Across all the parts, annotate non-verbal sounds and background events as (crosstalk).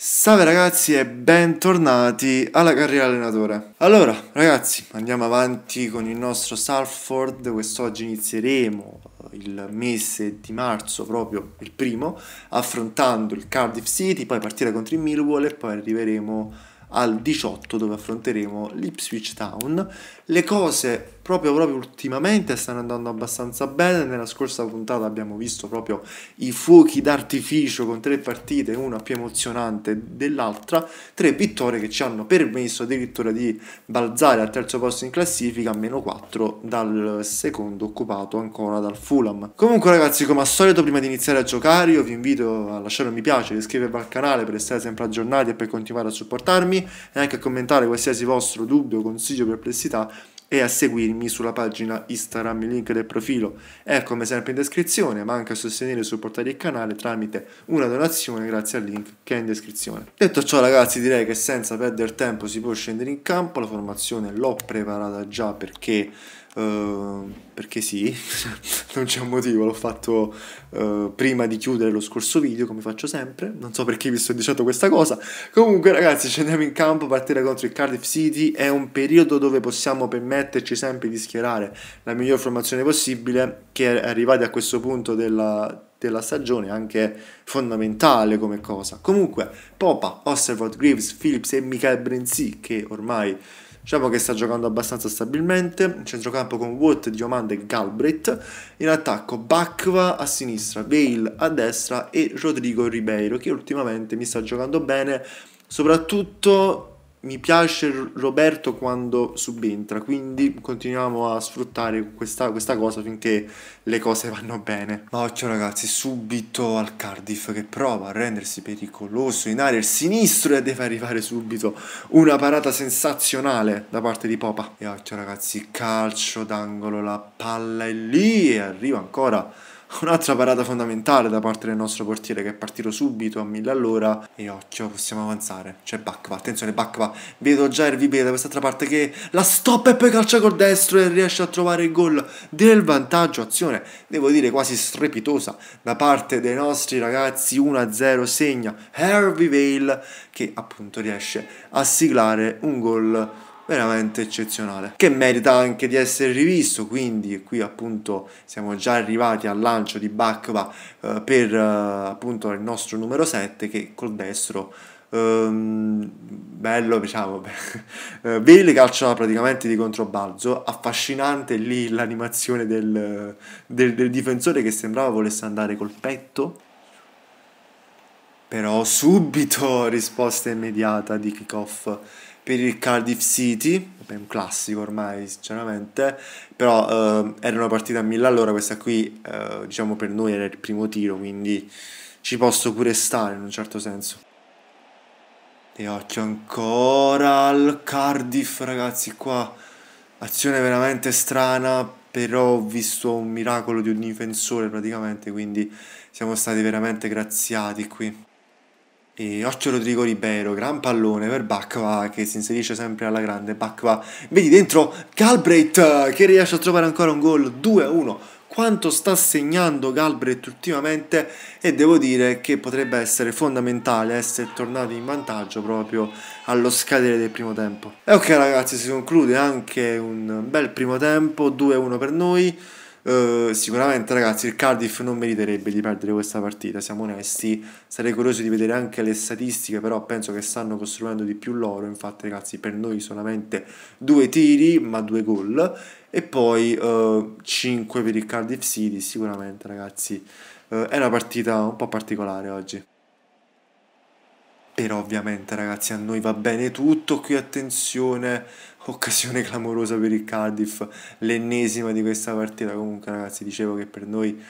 Salve ragazzi e bentornati alla carriera allenatore. Allora ragazzi andiamo avanti con il nostro Salford, quest'oggi inizieremo il mese di marzo, proprio il primo, affrontando il Cardiff City, poi partire contro il Millwall e poi arriveremo al 18 dove affronteremo l'Ipswich Town. Le cose proprio, proprio ultimamente stanno andando abbastanza bene. Nella scorsa puntata abbiamo visto proprio i fuochi d'artificio con tre partite, una più emozionante dell'altra, tre vittorie che ci hanno permesso addirittura di balzare al terzo posto in classifica a meno 4 dal secondo occupato ancora dal Fulham. Comunque ragazzi, come al solito, prima di iniziare a giocare, io vi invito a lasciare un mi piace, iscrivervi al canale per stare sempre aggiornati e per continuare a supportarmi e anche a commentare qualsiasi vostro dubbio, consiglio, perplessità e a seguirmi sulla pagina Instagram, il link del profilo è come sempre in descrizione, ma anche a sostenere e supportare il canale tramite una donazione grazie al link che è in descrizione. Detto ciò ragazzi direi che senza perdere tempo si può scendere in campo, la formazione l'ho preparata già perché Ehm, perché sì, (laughs) non c'è un motivo, l'ho fatto uh, prima di chiudere lo scorso video come faccio sempre, non so perché vi sto dicendo questa cosa, comunque ragazzi scendiamo in campo, partire contro il Cardiff City è un periodo dove possiamo permetterci sempre di schierare la miglior formazione possibile che è arrivati a questo punto della, della stagione anche fondamentale come cosa. Comunque, Popa, Osterwold, Greaves, Phillips e Michael Brenzi, che ormai Diciamo che sta giocando abbastanza stabilmente, centrocampo con Watt, Diomande e Galbraith, in attacco Bakva a sinistra, Bale a destra e Rodrigo Ribeiro che ultimamente mi sta giocando bene, soprattutto mi piace Roberto quando subentra, quindi continuiamo a sfruttare questa, questa, cosa finché le cose (laughs) vanno bene. Ma ciao ragazzi, subito al Cardiff che prova a rendersi pericoloso in aria, il sinistro e deve arrivare subito una parata sensazionale da parte di Popa. E ciao ragazzi, calcio d'angolo, la palla è lì e arriva ancora (laughs) Un'altra parata fondamentale da parte del nostro portiere che è partito subito a 1000 all'ora e occhio, possiamo avanzare. C'è Bacqua, attenzione Bacqua, vedo già Ervibia da quest'altra parte che la stoppa e poi calcia col destro e riesce a trovare il gol del vantaggio. Azione, devo dire, quasi strepitosa da parte dei nostri ragazzi. 1-0 segna Harvey Vale che appunto riesce a siglare un gol veramente eccezionale che merita anche di essere rivisto quindi qui appunto siamo già arrivati al lancio di Bakva eh, per eh, appunto il nostro numero 7 che col destro Um, bello diciamo uh, (laughs) eh, Bale calciava praticamente di controbalzo affascinante lì l'animazione del, del, del difensore che sembrava volesse andare col petto però subito (laughs) risposta immediata di kickoff per il Cardiff City, è un classico ormai sinceramente, però eh, era una partita a 1000 all'ora, questa qui eh, diciamo per noi era il primo tiro, quindi ci posso pure stare in un certo senso. E occhio ancora al Cardiff ragazzi qua, azione veramente strana, però ho visto un miracolo di un difensore praticamente, quindi siamo stati veramente graziati qui. E Occhio Rodrigo Ribeiro, gran pallone per Bacqua che si inserisce sempre alla grande. Bacqua, vedi dentro Galbraith eh, che riesce a trovare ancora un gol 2-1. Quanto sta segnando Galbraith ultimamente e devo dire che potrebbe essere fondamentale essere tornato in vantaggio proprio allo scadere del primo tempo. E ok ragazzi, si conclude anche un bel primo tempo, 2-1 per noi. Eh, sicuramente ragazzi il Cardiff non meriterebbe di perdere questa partita, siamo onesti, sarei curioso di vedere anche le statistiche, però penso che stanno costruendo di più loro, infatti ragazzi per noi solamente due tiri ma due gol e poi uh, eh, 5 per il Cardiff City, sicuramente ragazzi uh, è una partita un po' particolare oggi. Però ovviamente ragazzi a noi va bene tutto, qui attenzione occasione clamorosa per il Cardiff, l'ennesima di questa partita. Comunque, ragazzi, dicevo che per noi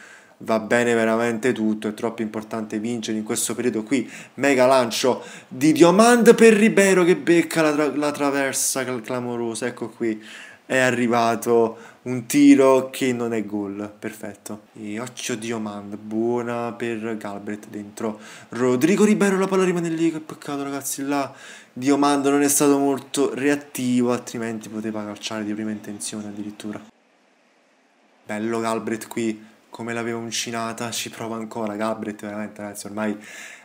va bene veramente tutto, è troppo importante vincere in questo periodo qui. Mega lancio di Diomand per Ribeiro che becca la, tra la traversa clamorosa, ecco qui è arrivato un tiro che non è gol, perfetto. E Occhio di Diomand, buona per Galbret dentro. Rodrigo Ribeiro, la palla rimane lì, che peccato ragazzi, là Di Diomand non è stato molto reattivo, altrimenti poteva calciare di prima intenzione addirittura. Bello Galbret qui, come l'aveva uncinata, ci prova ancora Galbret, veramente ragazzi, ormai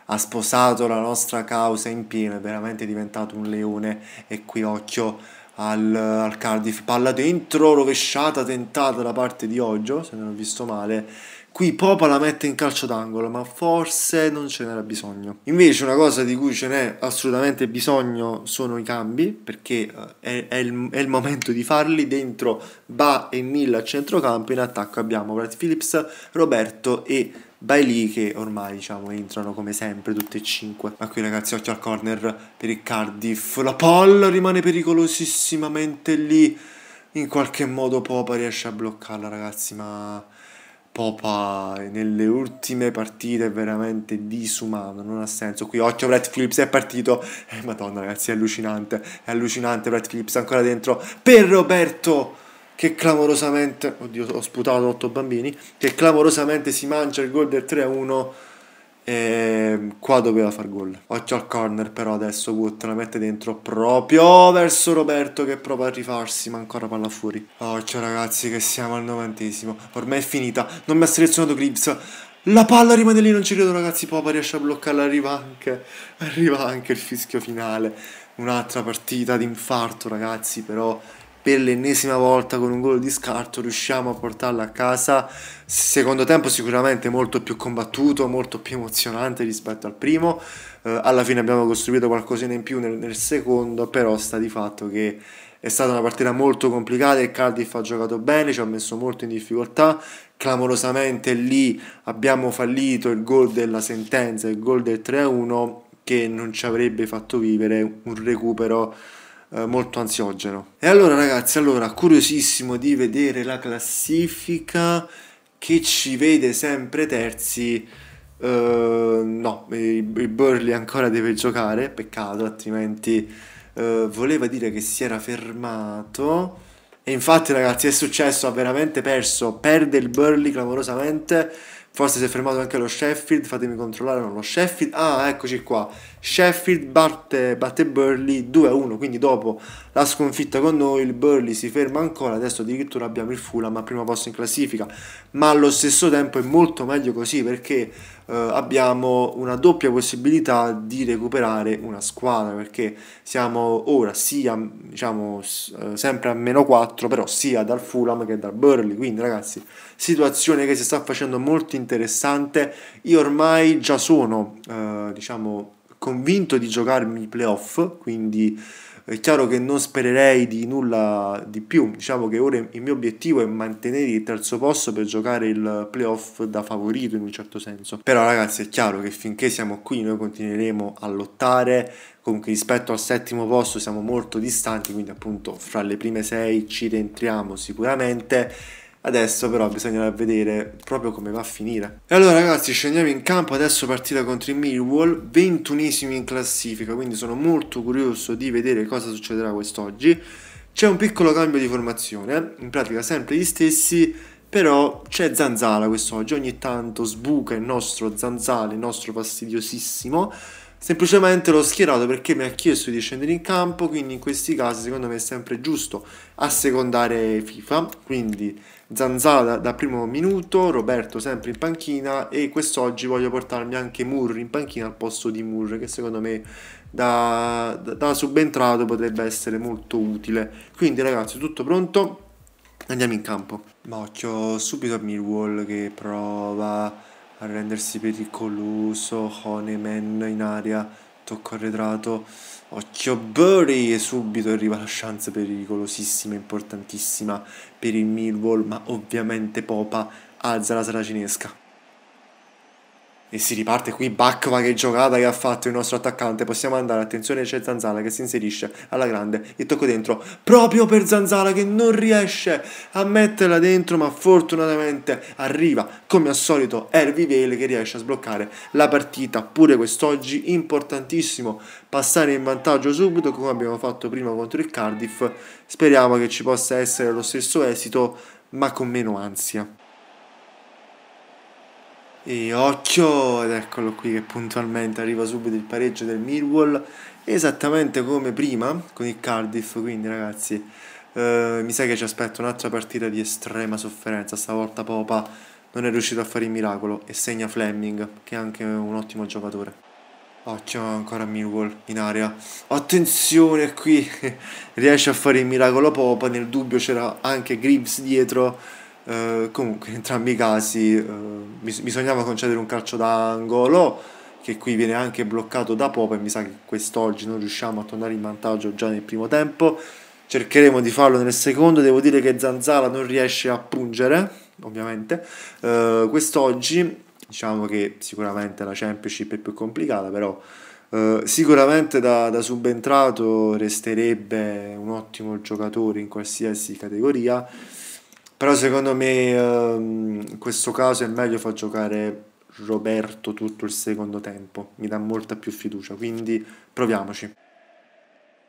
ha sposato la nostra causa in pieno, è veramente diventato un leone e qui occhio al, al, Cardiff, palla dentro, rovesciata, tentata da parte di Oggio, se non ho visto male. Qui Popa la mette in calcio d'angolo, ma forse non ce n'era bisogno. Invece una cosa di cui ce n'è assolutamente bisogno sono i cambi, perché eh, è, è, il, è il, momento di farli. Dentro Ba e Milla a centrocampo, in attacco abbiamo Brad Phillips, Roberto e Bailey che ormai diciamo entrano come sempre tutte e cinque. Ma qui ragazzi occhio al corner per il Cardiff. La palla rimane pericolosissimamente lì. In qualche modo Popa riesce a bloccarla ragazzi ma... Popa nelle ultime partite è veramente disumano, non ha senso. Qui occhio Brett Phillips è partito. Eh, madonna ragazzi, è allucinante, è allucinante Brett Phillips ancora dentro per Roberto che clamorosamente, oddio ho sputato otto bambini, che clamorosamente si mangia il gol del 3-1 e ehm, qua doveva far gol. Occhio al corner però adesso Wood la mette dentro proprio verso Roberto che prova a rifarsi ma ancora palla fuori. Occhio ragazzi che siamo al novantesimo, ormai è finita, non mi ha selezionato Clips. La palla rimane lì, non ci credo ragazzi, Papa riesce a bloccarla, arriva anche, arriva anche il fischio finale. Un'altra partita d'infarto ragazzi, però per l'ennesima volta con un gol di scarto riusciamo a portarla a casa. Secondo tempo sicuramente molto più combattuto, molto più emozionante rispetto al primo. Eh, alla fine abbiamo costruito qualcosina in più nel, nel, secondo, però sta di fatto che è stata una partita molto complicata, il Cardiff ha giocato bene, ci ha messo molto in difficoltà, clamorosamente lì abbiamo fallito il gol della sentenza, il gol del 3-1 che non ci avrebbe fatto vivere un recupero eh, molto ansiogeno. E allora ragazzi, allora, curiosissimo di vedere la classifica che ci vede sempre terzi. Eh, no, il Burley ancora deve giocare, peccato, altrimenti eh, voleva dire che si era fermato. E infatti ragazzi è successo, ha veramente perso, perde il Burley clamorosamente Forse si è fermato anche lo Sheffield, fatemi controllare, non lo Sheffield. Ah, eccoci qua. Sheffield batte, batte Burley 2-1, quindi dopo la sconfitta con noi il Burley si ferma ancora, adesso addirittura abbiamo il Fulham al primo posto in classifica, ma allo stesso tempo è molto meglio così perché eh, abbiamo una doppia possibilità di recuperare una squadra perché siamo ora sia diciamo eh, sempre a meno 4 però sia dal Fulham che dal Burley quindi ragazzi situazione che si sta facendo molto interessante io ormai già sono eh, diciamo convinto di giocarmi i playoff quindi è chiaro che non spererei di nulla di più. Diciamo che ora il mio obiettivo è mantenere il terzo posto per giocare il playoff da favorito in un certo senso. Però ragazzi è chiaro che finché siamo qui noi continueremo a lottare. Comunque rispetto al settimo posto siamo molto distanti, quindi appunto fra le prime sei ci rientriamo sicuramente Adesso però bisognerà vedere proprio come va a finire. E allora ragazzi scendiamo in campo, adesso partita contro i Millwall, 21esimo in classifica, quindi sono molto curioso di vedere cosa succederà quest'oggi. C'è un piccolo cambio di formazione, in pratica sempre gli stessi, però c'è Zanzala quest'oggi, ogni tanto sbuca il nostro Zanzala, il nostro fastidiosissimo, semplicemente l'ho schierato perché mi ha chiesto di scendere in campo, quindi in questi casi secondo me è sempre giusto assecondare FIFA, quindi Zanzala da primo minuto, Roberto sempre in panchina e quest'oggi voglio portarmi anche Moore in panchina al posto di Moore che secondo me da, da, da subentrato potrebbe essere molto utile. Quindi ragazzi tutto pronto? Andiamo in campo. Ma occhio subito a Millwall che prova a rendersi pericoloso, Honeyman in aria, tocco arretrato Occhio Burry, subito arriva la chance pericolosissima, importantissima per il Millwall, ma ovviamente Popa alza la saracinesca. E si riparte qui, Bacchma che giocata che ha fatto il nostro attaccante. Possiamo andare, attenzione c'è Zanzala che si inserisce alla grande. Il tocco dentro, proprio per Zanzala che non riesce a metterla dentro ma fortunatamente arriva come al solito Hervey Vale che riesce a sbloccare la partita. Pure quest'oggi importantissimo passare in vantaggio subito come abbiamo fatto prima contro il Cardiff. Speriamo che ci possa essere lo stesso esito ma con meno ansia. E occhio, ed eccolo qui che puntualmente arriva subito il pareggio del Millwall, esattamente come prima con il Cardiff, quindi ragazzi eh, mi sa che ci aspetta un'altra partita di estrema sofferenza, stavolta Popa non è riuscito a fare il miracolo e segna Fleming che è anche un ottimo giocatore. Occhio ancora Millwall in area, attenzione qui, (laughs) riesce a fare il miracolo Popa, nel dubbio c'era anche Gribbs dietro eh, comunque, in (laughs) entrambi i casi eh, bisognava concedere un calcio d'angolo che qui viene anche bloccato da Popa e mi sa che quest'oggi non riusciamo a tornare in vantaggio già nel primo tempo. Cercheremo di farlo nel secondo, devo dire che Zanzala non riesce a pungere, ovviamente. Eh, quest'oggi diciamo che sicuramente la Championship è più complicata, però eh, sicuramente da, da, subentrato resterebbe un ottimo giocatore in qualsiasi categoria però secondo me um, ehm, in questo caso è meglio far giocare Roberto tutto il secondo tempo, mi dà molta più fiducia, quindi proviamoci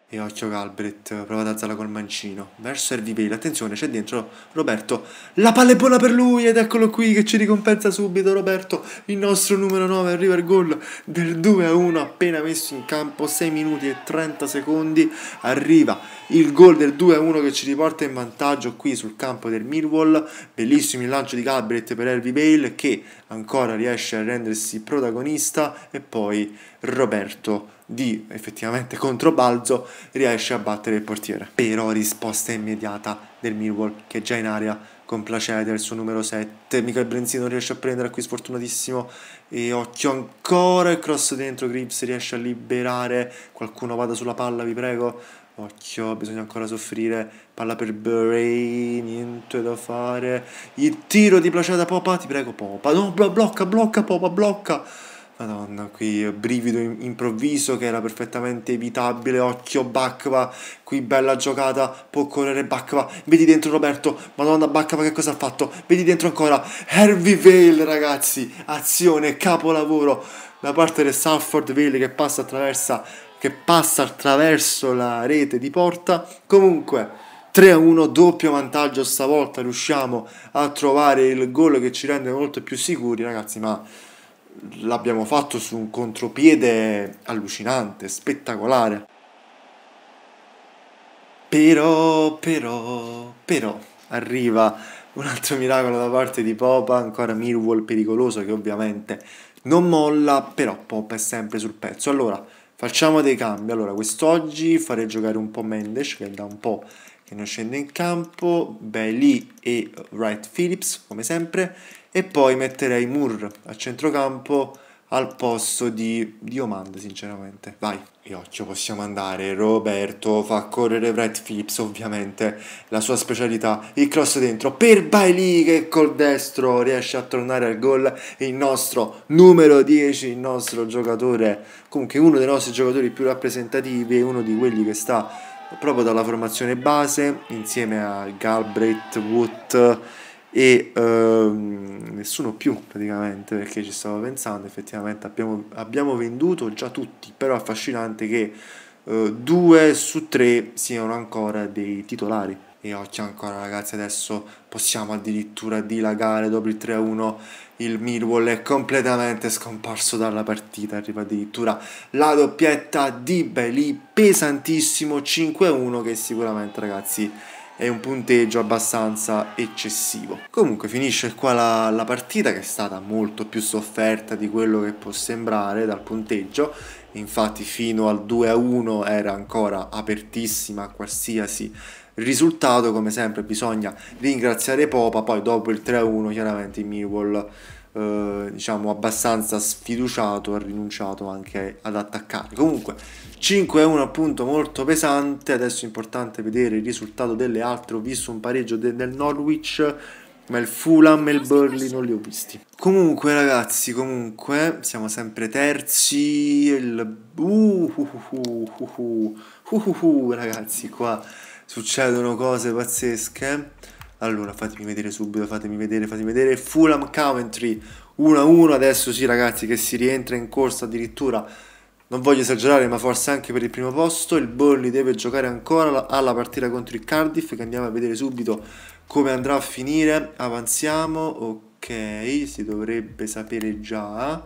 e occhio Galbret, prova ad alzarla col mancino, verso Harvey Bale, attenzione c'è dentro Roberto, la palla è buona per lui ed eccolo qui che ci ricompensa subito Roberto, il nostro numero 9 arriva il gol del 2-1 a appena messo in campo, 6 minuti e 30 secondi, arriva il gol del 2-1 a che ci riporta in vantaggio qui sul campo del Millwall, bellissimo il lancio di Galbret per Harvey Bale che ancora riesce a rendersi protagonista e poi Roberto di effettivamente controbalzo riesce a battere il portiere. Però risposta immediata del Millwall che è già in aria con Placeda, il suo numero 7. Michael Brenzino riesce a prendere qui sfortunatissimo e occhio ancora il cross dentro, Grips riesce a liberare, qualcuno vada sulla palla vi prego. Occhio, bisogna ancora soffrire. Palla per Bray, niente da fare. Il tiro di Placeda Popa, ti prego Popa. No, blocca, blocca Popa, blocca. Madonna, qui brivido improvviso che era perfettamente evitabile, occhio Bacva, qui bella giocata, può correre Bacva, vedi dentro Roberto, Madonna Bacva che cosa ha fatto, vedi dentro ancora, Hervey Vale ragazzi, azione, capolavoro da parte del Salford Vale che passa attraversa, che passa attraverso la rete di porta, comunque... 3-1, doppio vantaggio stavolta, riusciamo a trovare il gol che ci rende molto più sicuri ragazzi, ma l'abbiamo fatto su un contropiede allucinante, spettacolare. Però, però, però, arriva un altro miracolo da parte di Popa, ancora Mirwall pericoloso che ovviamente non molla, però Popa è sempre sul pezzo. Allora, facciamo dei cambi. Allora, quest'oggi farei giocare un po' Mendes, che da un po' che non scende in campo, Bailey e Wright Phillips, come sempre, e poi metterei Moore a centrocampo al posto di Diomand sinceramente vai e Iocchio possiamo andare Roberto fa correre Brett Phillips ovviamente la sua specialità il cross dentro per Bailey che col destro riesce a tornare al gol il nostro numero 10 il nostro giocatore comunque uno dei nostri giocatori più rappresentativi uno di quelli che sta proprio dalla formazione base insieme a Galbraith Wood e ehm, nessuno più praticamente perché ci stavo pensando effettivamente abbiamo, abbiamo venduto già tutti però è affascinante che eh, due su tre siano ancora dei titolari e occhio ancora ragazzi adesso possiamo addirittura dilagare dopo il 3-1 il Millwall è completamente scomparso dalla partita arriva addirittura la doppietta di Belì pesantissimo 5-1 che sicuramente ragazzi è un punteggio abbastanza eccessivo. Comunque finisce qua la, la, partita che è stata molto più sofferta di quello che può sembrare dal punteggio, infatti fino al 2-1 era ancora apertissima a qualsiasi risultato, come sempre bisogna ringraziare Popa, poi dopo il 3-1 chiaramente il Millwall diciamo abbastanza sfiduciato ha rinunciato anche ad attaccare comunque 5-1 appunto molto pesante adesso è importante vedere il risultato delle altre ho visto un pareggio de del Norwich ma il Fulham e il Burley non li ho visti. Comunque, ragazzi, comunque, siamo sempre terzi. Il... Uh, uh, uh, uh, ragazzi, qua succedono cose pazzesche. Allora, fatemi vedere subito, fatemi vedere, fatemi vedere. Fulham Coventry 1-1. Adesso sì, ragazzi, che si rientra in corsa addirittura. Non voglio esagerare, ma forse anche per il primo posto. Il Burnley deve giocare ancora alla partita contro il Cardiff, che andiamo a vedere subito come andrà a finire. Avanziamo, ok, si dovrebbe sapere già.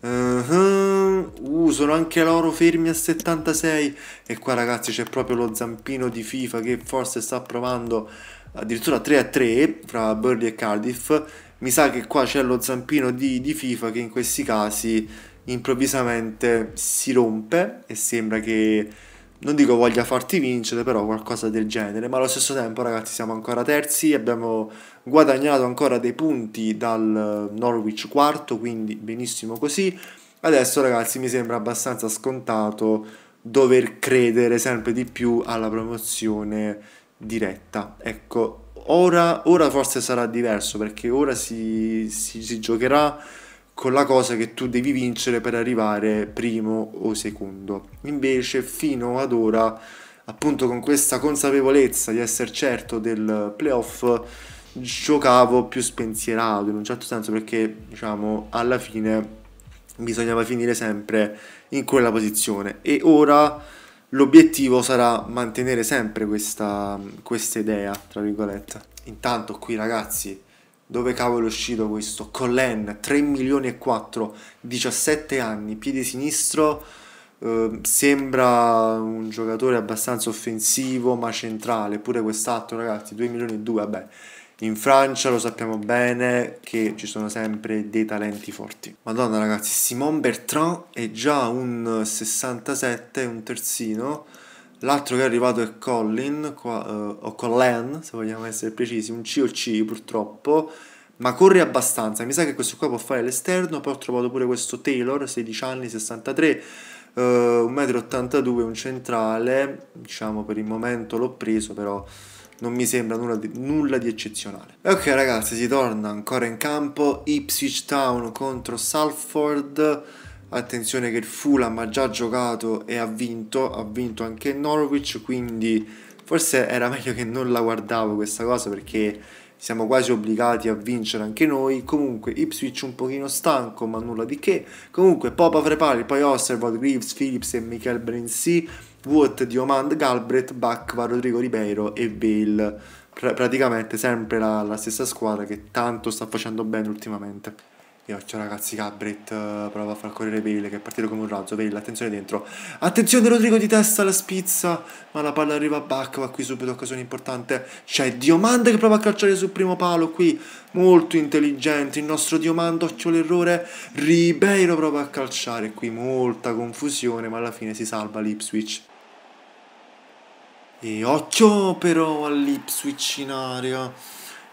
Uh, -huh. uh, sono anche loro fermi a 76 e qua ragazzi c'è proprio lo zampino di FIFA che forse sta provando addirittura 3 a 3 fra Burley e Cardiff. Mi sa che qua c'è lo zampino di, di FIFA che in questi casi improvvisamente si rompe e sembra che non dico voglia farti vincere, però qualcosa del genere. Ma allo stesso tempo, ragazzi, siamo ancora terzi. Abbiamo guadagnato ancora dei punti dal Norwich quarto, quindi benissimo così. Adesso, ragazzi, mi sembra abbastanza scontato dover credere sempre di più alla promozione diretta. Ecco, ora, ora forse sarà diverso perché ora si, si, si giocherà con la cosa che tu devi vincere per arrivare primo o secondo. Invece fino ad ora, appunto con questa consapevolezza di essere certo del playoff, giocavo più spensierato in un certo senso perché diciamo alla fine bisognava finire sempre in quella posizione e ora l'obiettivo sarà mantenere sempre questa, questa idea, tra virgolette. Intanto qui ragazzi, dove cavolo è uscito questo? Collen, 3 milioni e 4, 17 anni, piede sinistro, eh, sembra un giocatore abbastanza offensivo ma centrale, pure quest'altro ragazzi, 2 milioni e 2, vabbè. In Francia lo sappiamo bene che ci sono sempre dei talenti forti. Madonna ragazzi, Simon Bertrand è già un 67, un terzino. L'altro che è arrivato è Collin, qua, uh, o Collan, se vogliamo essere precisi, un COC purtroppo, ma corre abbastanza. Mi sa che questo qua può fare l'esterno, poi ho trovato pure questo Taylor, 16 anni, 63, uh, 1,82 m, un centrale, diciamo per il momento l'ho preso però non mi sembra nulla di, nulla di eccezionale. Ok ragazzi, si torna ancora in campo, Ipswich Town contro Salford, attenzione che il Fulham ha già giocato e ha vinto, ha vinto anche Norwich, quindi forse era meglio che non la guardavo questa cosa perché siamo quasi obbligati a vincere anche noi. Comunque Ipswich un pochino stanco, ma nulla di che. Comunque Popa Frepari, poi Osterwald, Greaves, Phillips e Michael Brensy Wood, Diomand, Galbraith, Bacqua, Rodrigo Ribeiro e Bale. Pra- praticamente sempre la, la, stessa squadra che tanto sta facendo bene ultimamente. Io c'ho ragazzi Galbraith, uh, eh, prova a far correre Bale che è partito come un razzo, Bale, attenzione dentro. Attenzione Rodrigo di testa alla spizza, ma la palla arriva a va qui subito occasione importante. C'è Diomand che prova a calciare sul primo palo qui, molto intelligente il nostro Diomando, c'ho l'errore. Ribeiro prova a calciare qui, molta confusione, ma alla fine si salva l'Ipswich. E occhio però all'Ipswich in aria.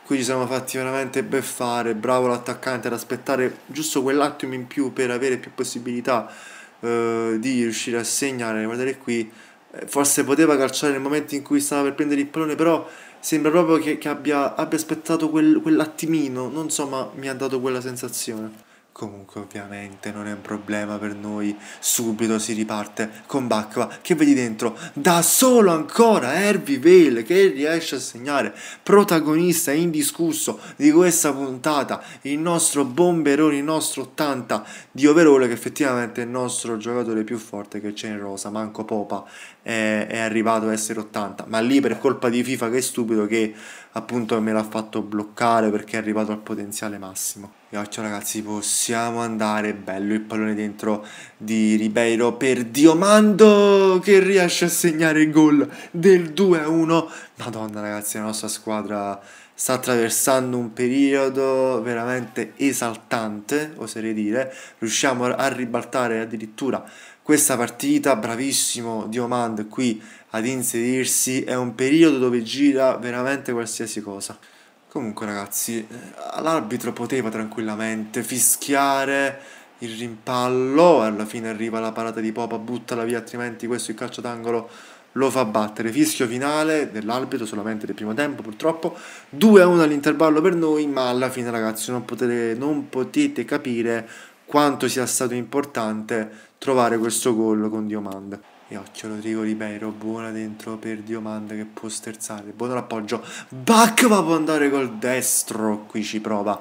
Qui ci siamo fatti veramente beffare. Bravo l'attaccante ad aspettare giusto quell'attimo in più per avere più possibilità eh, di riuscire a segnare. Guardate qui, eh, forse poteva calciare nel momento in cui stava per prendere il pallone, però sembra proprio che, che abbia, abbia aspettato quel, quell'attimino. Non so, ma mi ha dato quella sensazione. Comunque ovviamente non è un problema per noi, subito si riparte con Bacqua che vedi dentro da solo ancora Herbie Vale che riesce a segnare, protagonista indiscusso di questa puntata, il nostro bomberone, il nostro 80 di Overall che effettivamente è il nostro giocatore più forte che c'è in rosa, manco Popa è, è arrivato a essere 80, ma lì per colpa di FIFA che è stupido che appunto me l'ha fatto bloccare perché è arrivato al potenziale massimo. E occhio oh, ragazzi, possiamo andare, bello il pallone dentro di Ribeiro per Diomando che riesce a segnare il gol del 2-1. Madonna ragazzi, la nostra squadra sta attraversando un periodo veramente esaltante, oserei dire. Riusciamo a ribaltare addirittura questa partita, bravissimo Diomand qui ad inserirsi, è un periodo dove gira veramente qualsiasi cosa. Comunque ragazzi, eh, l'arbitro poteva tranquillamente fischiare il rimpallo, alla fine arriva la parata di Popa, buttala via, altrimenti questo il calcio d'angolo lo fa battere. Fischio finale dell'arbitro solamente del primo tempo purtroppo, 2-1 all'intervallo per noi, ma alla fine ragazzi non potete, non potete capire quanto sia stato importante trovare questo gol con Diomande. E occhio Rodrigo Ribeiro, buona dentro per Diomanda che può sterzare, buono l'appoggio, Bac va a andare col destro, qui ci prova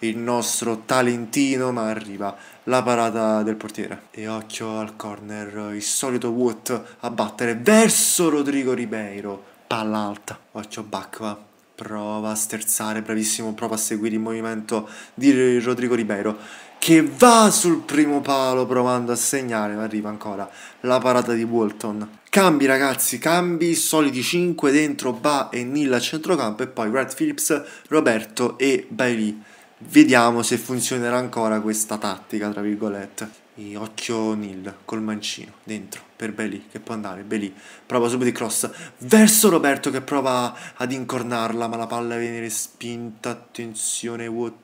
il nostro talentino, ma arriva la parata del portiere. E occhio al corner, il solito Wood a battere verso Rodrigo Ribeiro, palla alta, occhio Bacchva prova a sterzare, bravissimo, prova a seguire il movimento di Rodrigo Ribeiro che va sul primo palo provando a segnare, ma arriva ancora la parata di Walton. Cambi ragazzi, cambi, soliti 5 dentro Ba e Nil a centrocampo e poi Brad Phillips, Roberto e Bailey. Vediamo se funzionerà ancora questa tattica, tra virgolette. E occhio Nil col mancino dentro per Belì che può andare. Belì prova subito il cross verso Roberto che prova ad incornarla, ma la palla viene respinta. Attenzione, Watt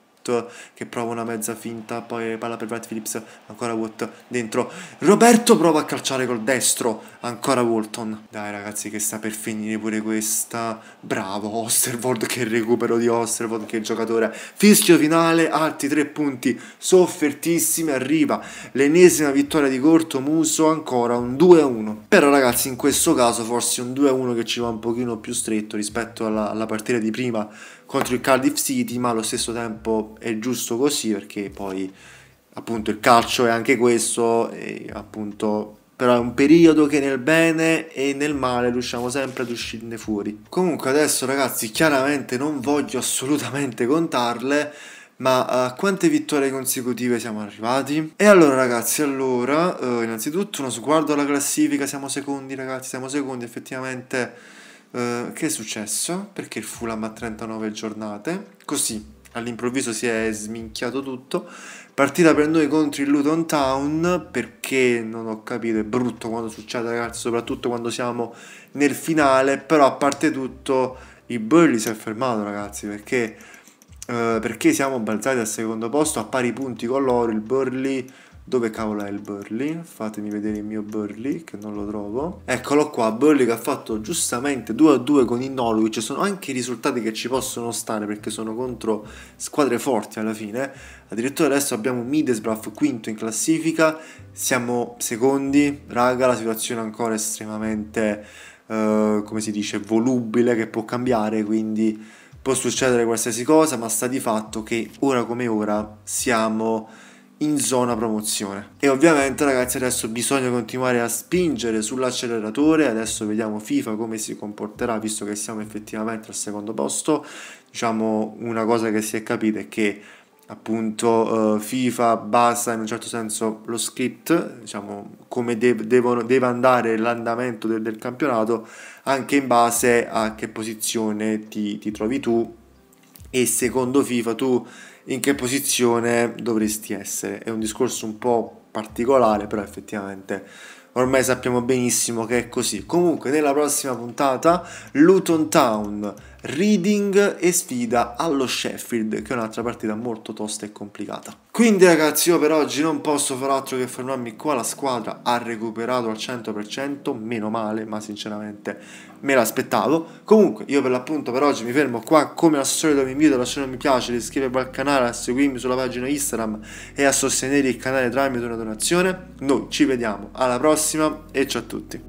che prova una mezza finta, poi palla per Brad Phillips, ancora Wood dentro. Roberto prova a calciare col destro, ancora Walton. Dai ragazzi che sta per finire pure questa. Bravo Osterwald che recupero di Osterwald che giocatore. Fischio finale, altri tre punti soffertissimi, arriva l'ennesima vittoria di Corto Muso, ancora un 2-1. Però ragazzi in questo caso forse un 2-1 che ci va un pochino più stretto rispetto alla, alla partita di prima contro il Cardiff City, ma allo stesso tempo è giusto così perché poi appunto il calcio è anche questo, e, appunto però è un periodo che nel bene e nel male riusciamo sempre ad uscirne fuori. Comunque adesso ragazzi chiaramente non voglio assolutamente contarle, ma a eh, quante vittorie consecutive siamo arrivati? E allora ragazzi, allora eh, innanzitutto uno sguardo alla classifica, siamo secondi ragazzi, siamo secondi effettivamente eh, che è successo? Perché il Fulham ha 39 giornate? Così all'improvviso si è sminchiato tutto. Partita per noi contro il Luton Town perché non ho capito, è brutto quando succede ragazzi, soprattutto quando siamo nel finale, però a parte tutto il Burley si è fermato ragazzi perché, uh, perché siamo balzati al secondo posto a pari punti con loro, il Burley dove cavolo è il Burley? Fatemi vedere il mio Burley che non lo trovo. Eccolo qua, Burley che ha fatto giustamente 2-2 a con il Norwich. Sono anche i risultati che ci possono stare perché sono contro squadre forti alla fine. Addirittura adesso abbiamo Midesbraff quinto in classifica, siamo secondi. Raga, la situazione è ancora estremamente, eh, come si dice, volubile che può cambiare, quindi può succedere qualsiasi cosa, ma sta di fatto che ora come ora siamo in zona promozione. E ovviamente ragazzi adesso bisogna continuare a spingere sull'acceleratore, adesso vediamo FIFA come si comporterà visto che siamo effettivamente al secondo posto. Diciamo una cosa che si è capita è che appunto uh, FIFA basa in un certo senso lo script, diciamo come de devono, deve andare l'andamento de del campionato anche in base a che posizione ti, ti trovi tu e secondo FIFA tu in che posizione dovresti essere. È un discorso un po' particolare, però effettivamente ormai sappiamo benissimo che è così. Comunque, nella prossima puntata, Luton Town Reading e sfida allo Sheffield, che è un'altra partita molto tosta e complicata. Quindi ragazzi io per oggi non posso far altro che fermarmi qua, la squadra ha recuperato al 100%, meno male, ma sinceramente me l'aspettavo. Comunque io per l'appunto per oggi mi fermo qua, come al solito vi invito a lasciare un mi piace, di iscrivervi al canale, a seguirmi sulla pagina Instagram e a sostenere il canale tramite una donazione. Noi ci vediamo alla prossima e ciao a tutti.